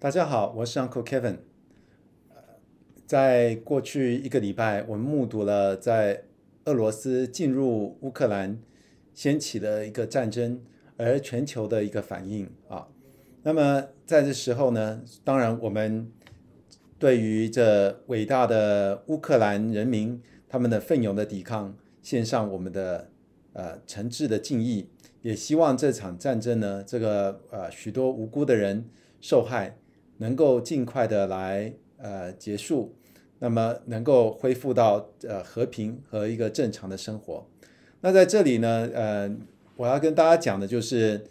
大家好，我是 Uncle Kevin。在过去一个礼拜，我们目睹了在俄罗斯进入乌克兰掀起的一个战争，而全球的一个反应啊。那么在这时候呢，当然我们对于这伟大的乌克兰人民他们的奋勇的抵抗，献上我们的呃诚挚的敬意。也希望这场战争呢，这个呃许多无辜的人受害。能够尽快的来呃结束，那么能够恢复到呃和平和一个正常的生活。那在这里呢，呃，我要跟大家讲的就是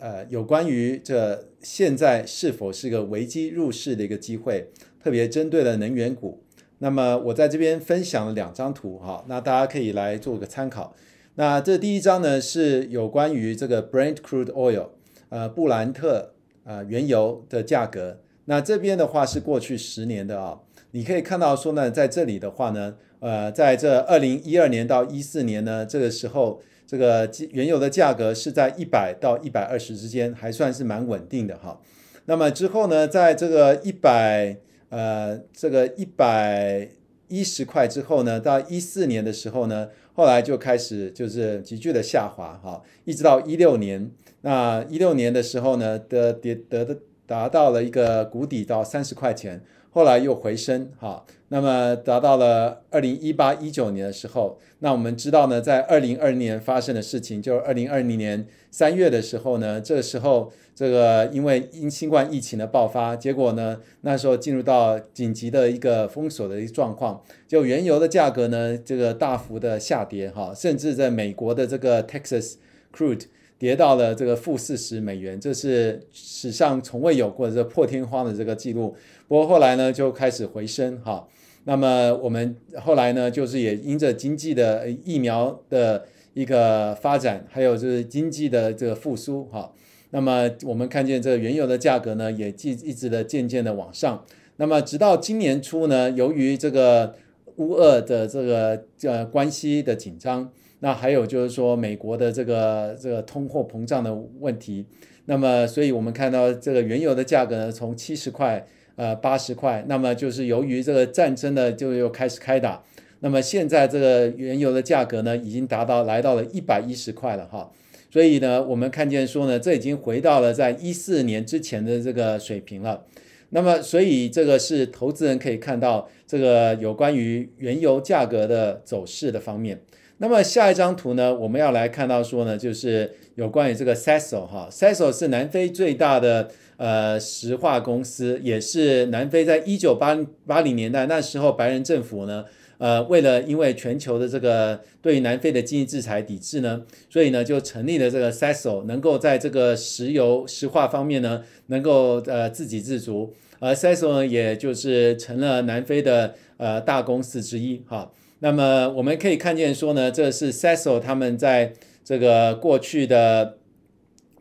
呃有关于这现在是否是个危机入市的一个机会，特别针对了能源股。那么我在这边分享了两张图哈，那大家可以来做个参考。那这第一张呢是有关于这个 Brent crude oil，呃，布兰特。啊，原油的价格，那这边的话是过去十年的啊，你可以看到说呢，在这里的话呢，呃，在这二零一二年到一四年呢，这个时候，这个原油的价格是在一百到一百二十之间，还算是蛮稳定的哈。那么之后呢，在这个一百，呃，这个一百。一十块之后呢，到一四年的时候呢，后来就开始就是急剧的下滑，哈，一直到一六年，那一六年的时候呢，的跌得的达到了一个谷底，到三十块钱。后来又回升，哈，那么达到了二零一八一九年的时候，那我们知道呢，在二零二年发生的事情，就是二零二零年三月的时候呢，这个时候这个因为因新冠疫情的爆发，结果呢，那时候进入到紧急的一个封锁的一个状况，就原油的价格呢，这个大幅的下跌，哈，甚至在美国的这个 Texas crude。跌到了这个负四十美元，这是史上从未有过的，这破天荒的这个记录。不过后来呢，就开始回升哈。那么我们后来呢，就是也因着经济的疫苗的一个发展，还有就是经济的这个复苏哈。那么我们看见这原油的价格呢，也一直的渐渐的往上。那么直到今年初呢，由于这个乌俄的这个呃关系的紧张。那还有就是说，美国的这个这个通货膨胀的问题，那么所以我们看到这个原油的价格呢，从七十块呃八十块，那么就是由于这个战争呢就又开始开打，那么现在这个原油的价格呢已经达到来到了一百一十块了哈，所以呢我们看见说呢，这已经回到了在一四年之前的这个水平了，那么所以这个是投资人可以看到这个有关于原油价格的走势的方面。那么下一张图呢，我们要来看到说呢，就是有关于这个 c e c o l 哈 c e c o l 是南非最大的呃石化公司，也是南非在一九八八零年代那时候白人政府呢，呃，为了因为全球的这个对南非的经济制裁抵制呢，所以呢就成立了这个 c e c o l 能够在这个石油石化方面呢能够呃自给自足，而 c e c o l 呢也就是成了南非的呃大公司之一哈。那么我们可以看见说呢，这是 c e c i l 他们在这个过去的、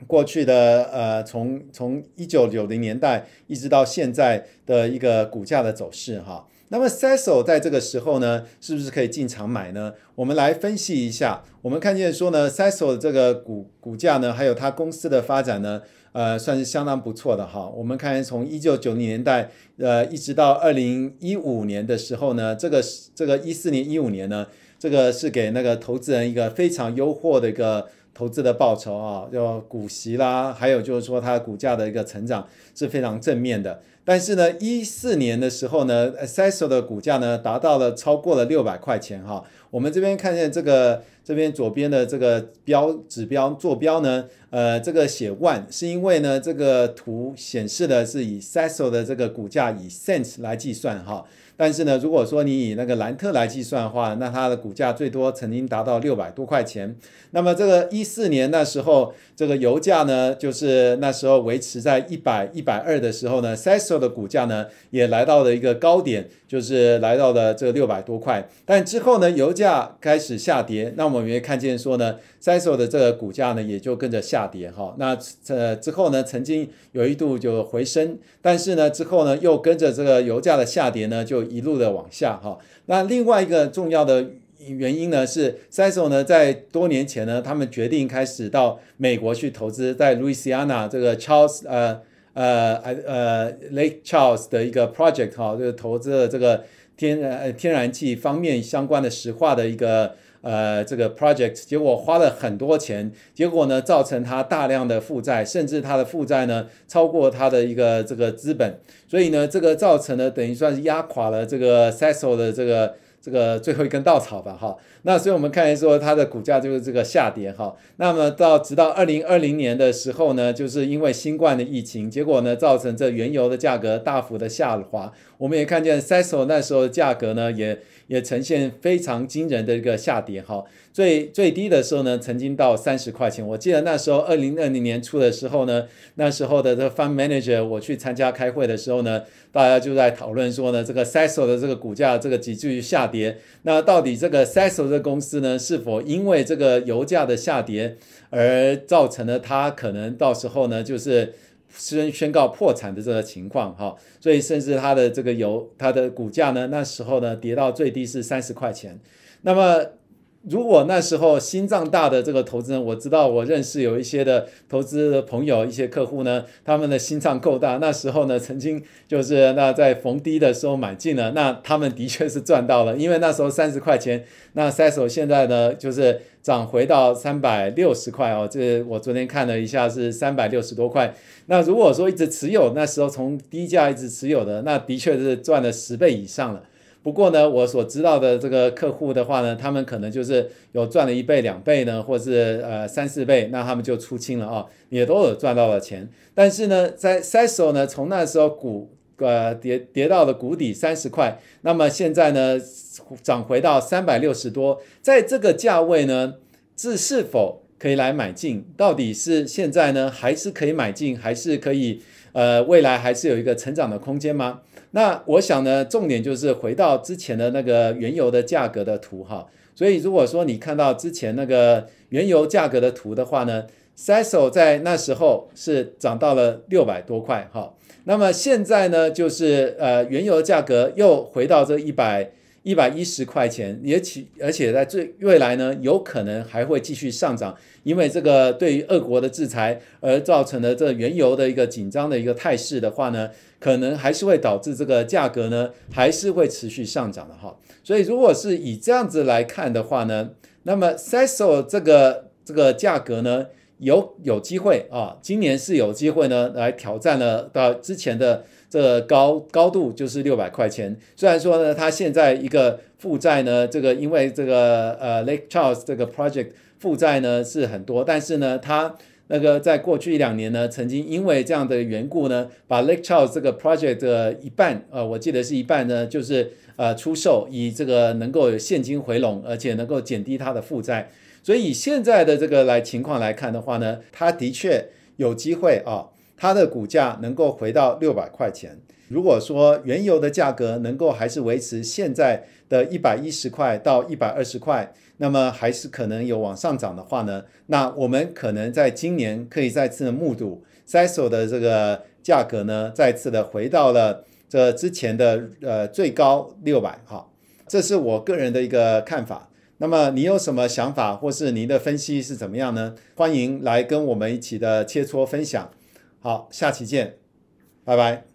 过去的呃，从从一九九零年代一直到现在的一个股价的走势，哈。那么 c e c i o 在这个时候呢，是不是可以进场买呢？我们来分析一下。我们看见说呢 c e c i o 的这个股股价呢，还有它公司的发展呢，呃，算是相当不错的哈。我们看从一九九零年代，呃，一直到二零一五年的时候呢，这个这个一四年一五年呢，这个是给那个投资人一个非常优厚的一个投资的报酬啊，叫股息啦，还有就是说它股价的一个成长是非常正面的。但是呢，一四年的时候呢 e s e s t i l 的股价呢达到了超过了六百块钱哈。我们这边看见这个这边左边的这个标指标坐标呢，呃，这个写万是因为呢，这个图显示的是以 s s e i l 的这个股价以 cents 来计算哈。但是呢，如果说你以那个兰特来计算的话，那它的股价最多曾经达到六百多块钱。那么这个一四年那时候，这个油价呢，就是那时候维持在一百一百二的时候呢 s s e i l 的股价呢，也来到了一个高点，就是来到了这六百多块。但之后呢，油价开始下跌，那我们也看见说呢，c s o 的这个股价呢，也就跟着下跌哈。那呃之后呢，曾经有一度就回升，但是呢，之后呢，又跟着这个油价的下跌呢，就一路的往下哈。那另外一个重要的原因呢，是 s o 呢，在多年前呢，他们决定开始到美国去投资，在路易斯安那这个 Charles 呃。呃，呃，Lake Charles 的一个 project 哈，就是投资了这个天呃天然气方面相关的石化的一个呃这个 project，结果花了很多钱，结果呢造成他大量的负债，甚至他的负债呢超过他的一个这个资本，所以呢这个造成了等于算是压垮了这个 s e s o l 的这个。这个最后一根稻草吧，哈，那所以我们看来说它的股价就是这个下跌，哈，那么到直到二零二零年的时候呢，就是因为新冠的疫情，结果呢造成这原油的价格大幅的下滑，我们也看见 s a s o 那时候的价格呢也也呈现非常惊人的一个下跌，哈，最最低的时候呢曾经到三十块钱，我记得那时候二零二零年初的时候呢，那时候的这 Fund Manager 我去参加开会的时候呢，大家就在讨论说呢这个 s a s o 的这个股价这个急剧下。跌，那到底这个 Sasol 公司呢，是否因为这个油价的下跌而造成了它可能到时候呢，就是宣宣告破产的这个情况哈？所以甚至它的这个油，它的股价呢，那时候呢，跌到最低是三十块钱，那么。如果那时候心脏大的这个投资人，我知道我认识有一些的投资的朋友、一些客户呢，他们的心脏够大，那时候呢，曾经就是那在逢低的时候买进了，那他们的确是赚到了，因为那时候三十块钱，那赛手现在呢就是涨回到三百六十块哦，这我昨天看了一下是三百六十多块。那如果说一直持有，那时候从低价一直持有的，那的确是赚了十倍以上了。不过呢，我所知道的这个客户的话呢，他们可能就是有赚了一倍、两倍呢，或是呃三四倍，那他们就出清了啊，也都有赚到了钱。但是呢，在 Sesso 呢，从那时候股呃跌跌到了谷底三十块，那么现在呢涨回到三百六十多，在这个价位呢，这是否可以来买进？到底是现在呢，还是可以买进？还是可以呃未来还是有一个成长的空间吗？那我想呢，重点就是回到之前的那个原油的价格的图哈。所以如果说你看到之前那个原油价格的图的话呢 s a s o 在那时候是涨到了六百多块哈。那么现在呢，就是呃原油价格又回到这一百。一百一十块钱，也起，而且在最未来呢，有可能还会继续上涨，因为这个对于俄国的制裁而造成的这原油的一个紧张的一个态势的话呢，可能还是会导致这个价格呢，还是会持续上涨的哈。所以如果是以这样子来看的话呢，那么 Sesso 这个这个价格呢？有有机会啊，今年是有机会呢，来挑战了到之前的这高高度，就是六百块钱。虽然说呢，它现在一个负债呢，这个因为这个呃 Lake Charles 这个 project 负债呢是很多，但是呢，它那个在过去一两年呢，曾经因为这样的缘故呢，把 Lake Charles 这个 project 的一半，呃，我记得是一半呢，就是呃出售，以这个能够有现金回笼，而且能够减低它的负债。所以以现在的这个来情况来看的话呢，它的确有机会啊，它的股价能够回到六百块钱。如果说原油的价格能够还是维持现在的一百一十块到一百二十块，那么还是可能有往上涨的话呢，那我们可能在今年可以再次目睹 Sesso 的这个价格呢再次的回到了这之前的呃最高六百哈，这是我个人的一个看法。那么你有什么想法，或是您的分析是怎么样呢？欢迎来跟我们一起的切磋分享。好，下期见，拜拜。